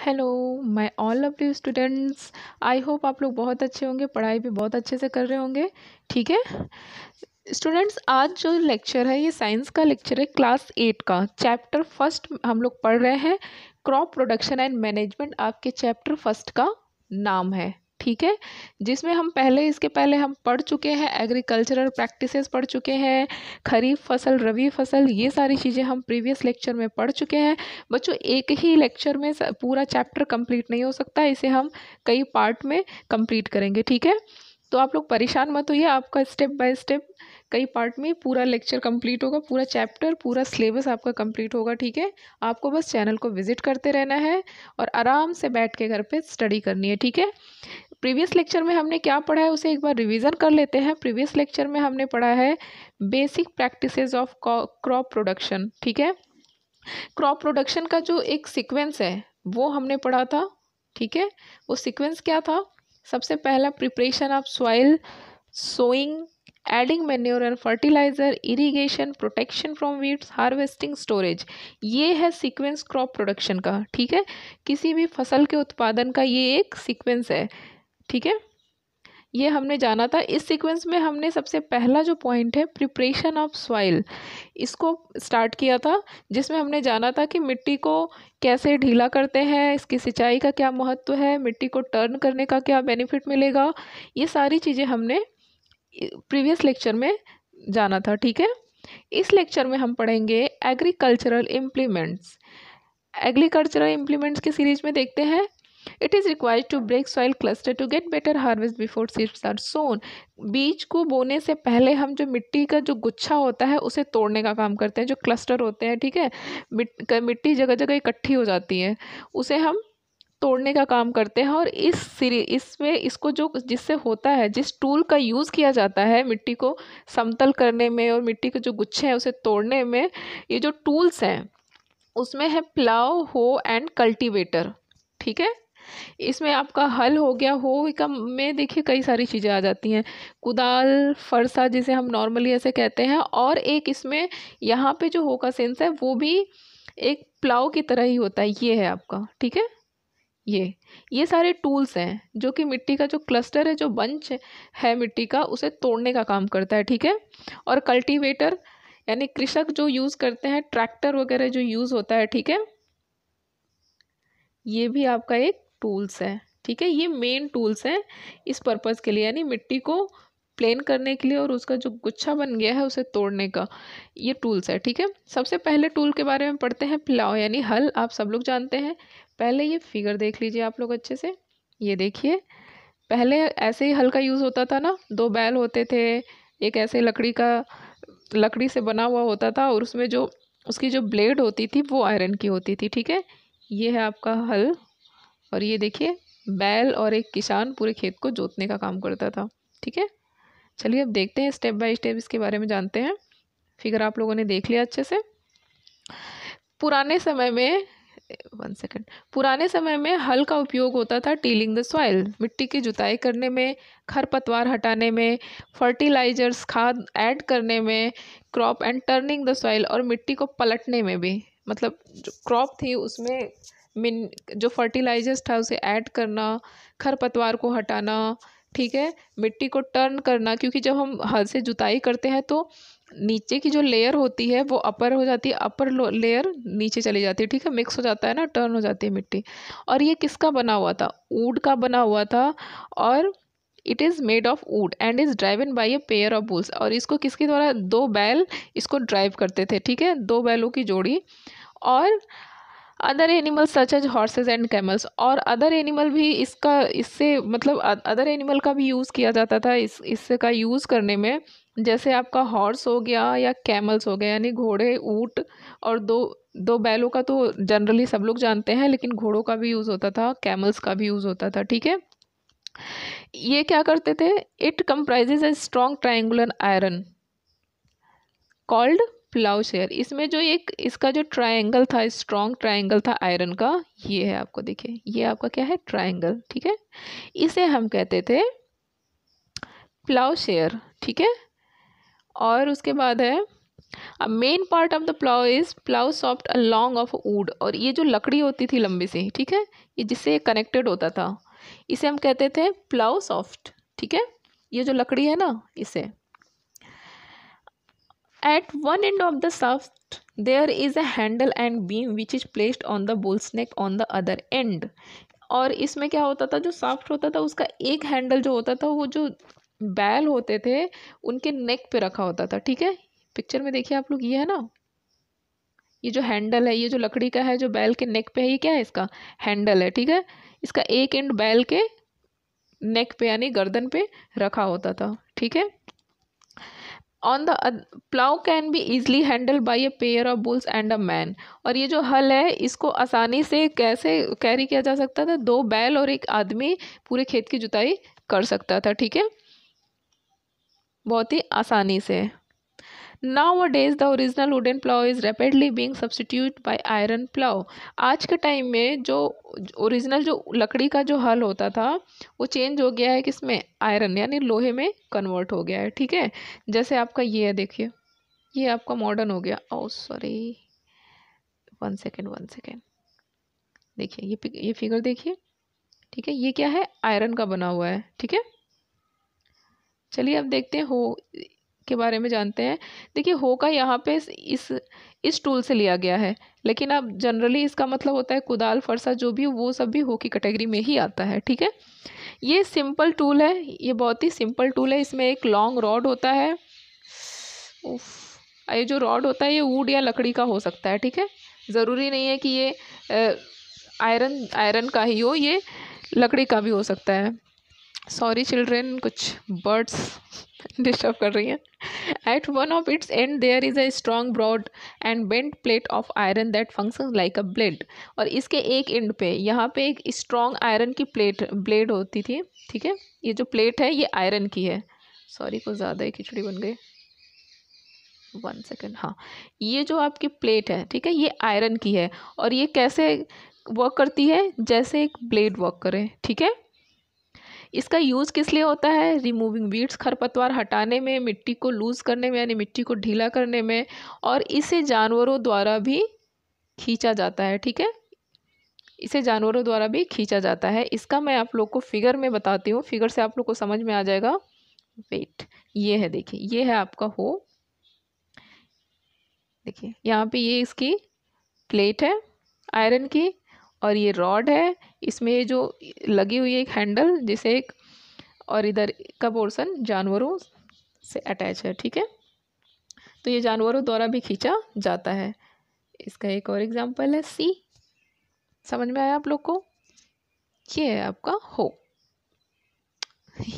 Hello my all of you students I hope आप लोग बहुत अच्छे होंगे पढ़ाई भी बहुत अच्छे से कर रहे होंगे ठीक है स्टूडेंट्स आज जो लेक्चर है ये साइंस का लेक्चर है क्लास एट का चैप्टर फर्स्ट हम लोग पढ़ रहे हैं क्रॉप प्रोडक्शन एंड मैनेजमेंट आपके चैप्टर फर्स्ट का नाम है ठीक है जिसमें हम पहले इसके पहले हम पढ़ चुके हैं एग्रीकल्चरल प्रैक्टिसेस पढ़ चुके हैं खरीफ फसल रवि फसल ये सारी चीज़ें हम प्रीवियस लेक्चर में पढ़ चुके हैं बच्चों एक ही लेक्चर में पूरा चैप्टर कंप्लीट नहीं हो सकता इसे हम कई पार्ट में कंप्लीट करेंगे ठीक है तो आप लोग परेशान मत होइए आपका स्टेप बाय स्टेप कई पार्ट में पूरा लेक्चर कंप्लीट होगा पूरा चैप्टर पूरा सिलेबस आपका कंप्लीट होगा ठीक है आपको बस चैनल को विजिट करते रहना है और आराम से बैठ के घर पे स्टडी करनी है ठीक है प्रीवियस लेक्चर में हमने क्या पढ़ा है उसे एक बार रिवीजन कर लेते हैं प्रीवियस लेक्चर में हमने पढ़ा है basic practices of crop production ठीक है क्रॉप प्रोडक्शन का जो एक सीक्वेंस है वो हमने पढ़ा था ठीक है वो सीक्वेंस क्या था सबसे पहला preparation of soil sowing adding manure and fertiliser irrigation protection from weeds harvesting storage ये है सीक्वेंस क्रॉप प्रोडक्शन का ठीक है किसी भी फसल के उत्पादन का ये एक सीक्वेंस है ठीक है ये हमने जाना था इस सीक्वेंस में हमने सबसे पहला जो पॉइंट है प्रिपरेशन ऑफ सॉइल इसको स्टार्ट किया था जिसमें हमने जाना था कि मिट्टी को कैसे ढीला करते हैं इसकी सिंचाई का क्या महत्व है मिट्टी को टर्न करने का क्या बेनिफिट मिलेगा ये सारी चीज़ें हमने प्रीवियस लेक्चर में जाना था ठीक है इस लेक्चर में हम पढ़ेंगे एग्रीकल्चरल इम्प्लीमेंट्स एग्रीकल्चरल इम्प्लीमेंट्स की सीरीज में देखते हैं it is required to break soil cluster to get better harvest before seeds are sown बीज को बोने से पहले हम जो मिट्टी का जो गुच्छा होता है उसे तोड़ने का काम करते हैं जो क्लस्टर होते हैं ठीक है मिट्टी जगह जगह इकट्ठी हो जाती है उसे हम तोड़ने का काम करते हैं और इस सीरी इसमें इसको जो जिससे होता है जिस टूल का यूज़ किया जाता है मिट्टी को समतल करने में और मिट्टी के जो गुच्छे हैं उसे तोड़ने में ये जो टूल्स हैं उसमें है प्लाव हो एंड कल्टीवेटर ठीक है इसमें आपका हल हो गया हो का में देखिए कई सारी चीज़ें आ जाती हैं कुदाल फरसा जिसे हम नॉर्मली ऐसे कहते हैं और एक इसमें यहाँ पे जो हो का सेंस है वो भी एक प्लाव की तरह ही होता है ये है आपका ठीक है ये ये सारे टूल्स हैं जो कि मिट्टी का जो क्लस्टर है जो बंच है मिट्टी का उसे तोड़ने का काम करता है ठीक है और कल्टीवेटर यानी कृषक जो यूज़ करते हैं ट्रैक्टर वगैरह जो यूज़ होता है ठीक है ये भी आपका एक टूल्स हैं ठीक है ये मेन टूल्स हैं इस पर्पज़ के लिए यानी मिट्टी को प्लेन करने के लिए और उसका जो गुच्छा बन गया है उसे तोड़ने का ये टूल्स है ठीक है सबसे पहले टूल के बारे में पढ़ते हैं पिलाओ यानी हल आप सब लोग जानते हैं पहले ये फिगर देख लीजिए आप लोग अच्छे से ये देखिए पहले ऐसे ही हल का यूज़ होता था ना दो बैल होते थे एक ऐसे लकड़ी का लकड़ी से बना हुआ होता था और उसमें जो उसकी जो ब्लेड होती थी वो आयरन की होती थी ठीक है ये है आपका हल और ये देखिए बैल और एक किसान पूरे खेत को जोतने का काम करता था ठीक है चलिए अब देखते हैं स्टेप बाय स्टेप इसके बारे में जानते हैं फिगर आप लोगों ने देख लिया अच्छे से पुराने समय में वन सेकेंड पुराने समय में हल का उपयोग होता था टीलिंग द सॉइल मिट्टी की जुताई करने में खरपतवार हटाने में फर्टिलाइजर्स खाद ऐड करने में crop and turning the soil और मिट्टी को पलटने में भी मतलब जो क्रॉप थी उसमें मिन जो फर्टिलाइजर्स था उसे ऐड करना खरपतवार को हटाना ठीक है मिट्टी को टर्न करना क्योंकि जब हम हल से जुताई करते हैं तो नीचे की जो लेयर होती है वो अपर हो जाती है अपर लेयर नीचे चली जाती है ठीक है मिक्स हो जाता है ना टर्न हो जाती है मिट्टी और ये किसका बना हुआ था ऊड का बना हुआ था और it is made of wood and is driven by a pair of bulls और इसको किसके द्वारा दो बैल इसको ड्राइव करते थे ठीक है दो बैलों की जोड़ी और other animal such as horses and camels और अदर एनिमल भी इसका इससे मतलब अदर एनिमल का भी यूज़ किया जाता था इस इससे का यूज़ करने में जैसे आपका हॉर्स हो गया या कैमल्स हो गया यानी घोड़े ऊँट और दो दो बैलों का तो जनरली सब लोग जानते हैं लेकिन घोड़ों का भी यूज़ होता था कैमल्स का भी यूज़ होता था ठीक है ये क्या करते थे it comprises a strong triangular iron called plough share इसमें जो एक इसका जो ट्रायंगल था स्ट्रॉन्ग ट्रायंगल था आयरन का ये है आपको देखिए ये आपका क्या है ट्रायंगल ठीक है इसे हम कहते थे प्लाउ शेयर ठीक है और उसके बाद है अब main part of the plough is plough shaft a long of wood और ये जो लकड़ी होती थी लंबी सी ठीक है ये जिससे कनेक्टेड होता था इसे हम कहते थे प्लाउ सॉफ्ट ठीक है ये जो लकड़ी है ना इसे At one end of the shaft, there is a handle and beam which is placed on the bull's neck on the other end. और इसमें क्या होता था जो साफ्ट होता था उसका एक हैंडल जो होता था वो जो बैल होते थे उनके नेक पे रखा होता था ठीक है पिक्चर में देखिए आप लोग ये है ना ये जो हैंडल है ये जो लकड़ी का है जो बैल के नेक पे है ये क्या है इसका हैंडल है ठीक है इसका एक एंड बैल के नेक पे यानी गर्दन पे रखा होता था ठीक है on the plough can be easily handle by a pair of bulls and a man और ये जो हल है इसको आसानी से कैसे कैरी किया जा सकता था दो बैल और एक आदमी पूरे खेत की जुताई कर सकता था ठीक है बहुत ही आसानी से Nowadays, the original wooden plough is rapidly being substituted by iron plough आज के टाइम में जो ओरिजिनल जो लकड़ी का जो हल होता था वो चेंज हो गया है किसमें आयरन यानी लोहे में कन्वर्ट हो गया है ठीक है जैसे आपका ये है देखिए ये आपका मॉडर्न हो गया oh sorry one second one second देखिए ये ये फिगर देखिए ठीक है ये क्या है आयरन का बना हुआ है ठीक है चलिए अब देखते हैं हो के बारे में जानते हैं देखिए हो का यहाँ पे इस इस टूल से लिया गया है लेकिन अब जनरली इसका मतलब होता है कुदाल फरसा जो भी वो सब भी हो की कैटेगरी में ही आता है ठीक है ये सिंपल टूल है ये बहुत ही सिंपल टूल है इसमें एक लॉन्ग रॉड होता है उफ, ये जो रॉड होता है ये वुड या लकड़ी का हो सकता है ठीक है ज़रूरी नहीं है कि ये आयरन आयरन का ही हो ये लकड़ी का भी हो सकता है सॉरी चिल्ड्रेन कुछ बर्ड्स डिस्टर्ब कर रही हैं eight one of its and there is a strong broad and bent plate of iron that function like a blade और इसके एक एंड पे यहाँ पे एक स्ट्रॉन्ग आयरन की प्लेट ब्लेड होती थी ठीक है ये जो प्लेट है ये आयरन की है सॉरी कुछ ज़्यादा ही खिचड़ी बन गई वन सेकेंड हाँ ये जो आपकी प्लेट है ठीक है ये आयरन की है और ये कैसे वर्क करती है जैसे एक ब्लेड वर्क करें ठीक है इसका यूज़ किस लिए होता है रिमूविंग वीड्स खरपतवार हटाने में मिट्टी को लूज़ करने में यानी मिट्टी को ढीला करने में और इसे जानवरों द्वारा भी खींचा जाता है ठीक है इसे जानवरों द्वारा भी खींचा जाता है इसका मैं आप लोग को फिगर में बताती हूँ फिगर से आप लोग को समझ में आ जाएगा वेट ये है देखिए ये है आपका हो देखिए यहाँ पे ये इसकी प्लेट है आयरन की और ये रॉड है इसमें ये जो लगी हुई है एक हैंडल जिसे एक और इधर का पोर्सन जानवरों से अटैच है ठीक है तो ये जानवरों द्वारा भी खींचा जाता है इसका एक और एग्जाम्पल है सी समझ में आया आप लोग को ये है आपका हो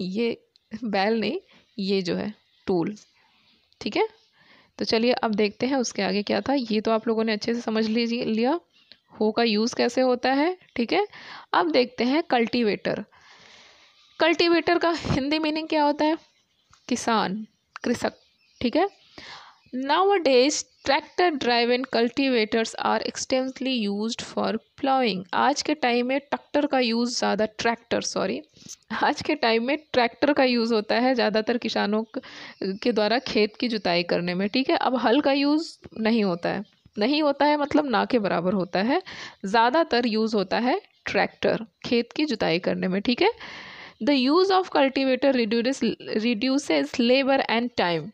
ये बैल नहीं ये जो है टूल ठीक है तो चलिए अब देखते हैं उसके आगे क्या था ये तो आप लोगों ने अच्छे से समझ लीजिए लिया हो का यूज़ कैसे होता है ठीक है अब देखते हैं कल्टीवेटर कल्टीवेटर का हिंदी मीनिंग क्या होता है किसान कृषक ठीक है nowadays tractor drive and cultivators are extensively use for ploughing आज के टाइम में ट्रैक्टर का यूज़ ज़्यादा ट्रैक्टर सॉरी आज के टाइम में ट्रैक्टर का यूज़ होता है ज़्यादातर किसानों के द्वारा खेत की जुताई करने में ठीक है अब हल का यूज़ नहीं होता है नहीं होता है मतलब ना के बराबर होता है ज़्यादातर यूज़ होता है ट्रैक्टर खेत की जुताई करने में ठीक है the use of cultivator reduce reduces labour and time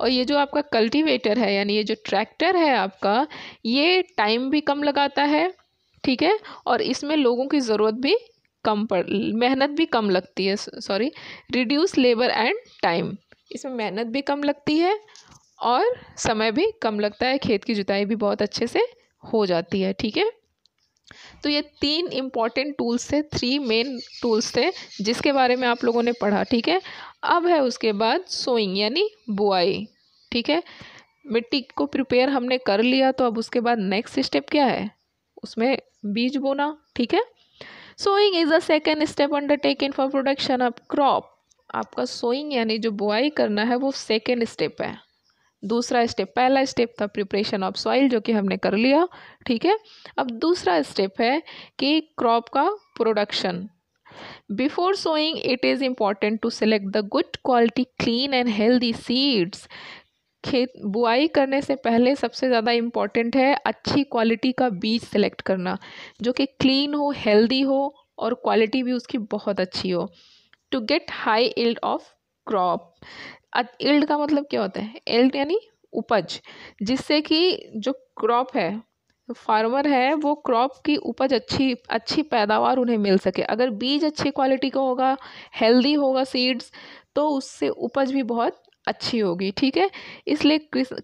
और ये जो आपका कल्टीवेटर है यानी ये जो ट्रैक्टर है आपका ये टाइम भी कम लगाता है ठीक है और इसमें लोगों की ज़रूरत भी कम पड़ मेहनत भी कम लगती है sorry reduce labour and time इसमें मेहनत भी कम लगती है और समय भी कम लगता है खेत की जुताई भी बहुत अच्छे से हो जाती है ठीक है तो ये तीन इम्पॉर्टेंट टूल्स थे थ्री मेन टूल्स थे जिसके बारे में आप लोगों ने पढ़ा ठीक है अब है उसके बाद सोइंग यानी बुआई ठीक है मिट्टी को प्रिपेयर हमने कर लिया तो अब उसके बाद नेक्स्ट स्टेप क्या है उसमें बीज बोना ठीक है sowing is a second step undertaken for production of crop आपका सोइंग यानी जो बुआई करना है वो सेकेंड स्टेप है दूसरा स्टेप पहला स्टेप था प्रिपरेशन ऑफ सॉइल जो कि हमने कर लिया ठीक है अब दूसरा स्टेप है कि क्रॉप का production before sowing it is important to select the good quality clean and healthy seeds खेत बुआई करने से पहले सबसे ज़्यादा इम्पॉर्टेंट है अच्छी क्वालिटी का बीज सेलेक्ट करना जो कि क्लीन हो हेल्दी हो और क्वालिटी भी उसकी बहुत अच्छी हो to get high yield of crop yield का मतलब क्या होता है एल्ड यानी उपज जिससे कि जो क्रॉप है फार्मर है वो क्रॉप की उपज अच्छी अच्छी पैदावार उन्हें मिल सके अगर बीज अच्छी क्वालिटी का होगा हेल्दी होगा सीड्स तो उससे उपज भी बहुत अच्छी होगी ठीक है इसलिए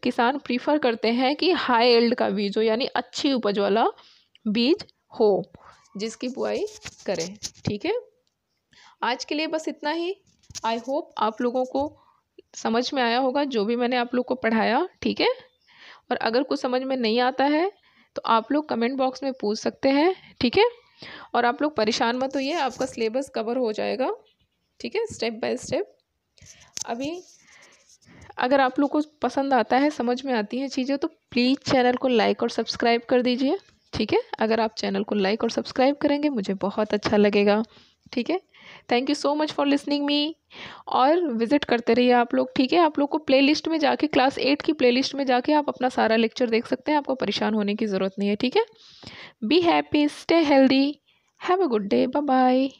किसान प्रीफर करते हैं कि हाई एल्ड का बीज हो यानी अच्छी उपज वाला बीज हो जिसकी बुआई करें ठीक है आज के लिए बस इतना ही आई होप आप लोगों को समझ में आया होगा जो भी मैंने आप लोग को पढ़ाया ठीक है और अगर कुछ समझ में नहीं आता है तो आप लोग कमेंट बॉक्स में पूछ सकते हैं ठीक है और आप लोग परेशान मत होइए आपका सिलेबस कवर हो जाएगा ठीक है स्टेप बाय स्टेप अभी अगर आप लोग को पसंद आता है समझ में आती है चीज़ें तो प्लीज़ चैनल को लाइक और सब्सक्राइब कर दीजिए ठीक है अगर आप चैनल को लाइक और सब्सक्राइब करेंगे मुझे बहुत अच्छा लगेगा ठीक है thank you so much for listening me और विज़िट करते रहिए आप लोग ठीक है आप लोग को प्लेलिस्ट में जाके क्लास एट की प्लेलिस्ट में जाके आप अपना सारा लेक्चर देख सकते हैं आपको परेशान होने की ज़रूरत नहीं है ठीक है be happy stay healthy have a good day bye bye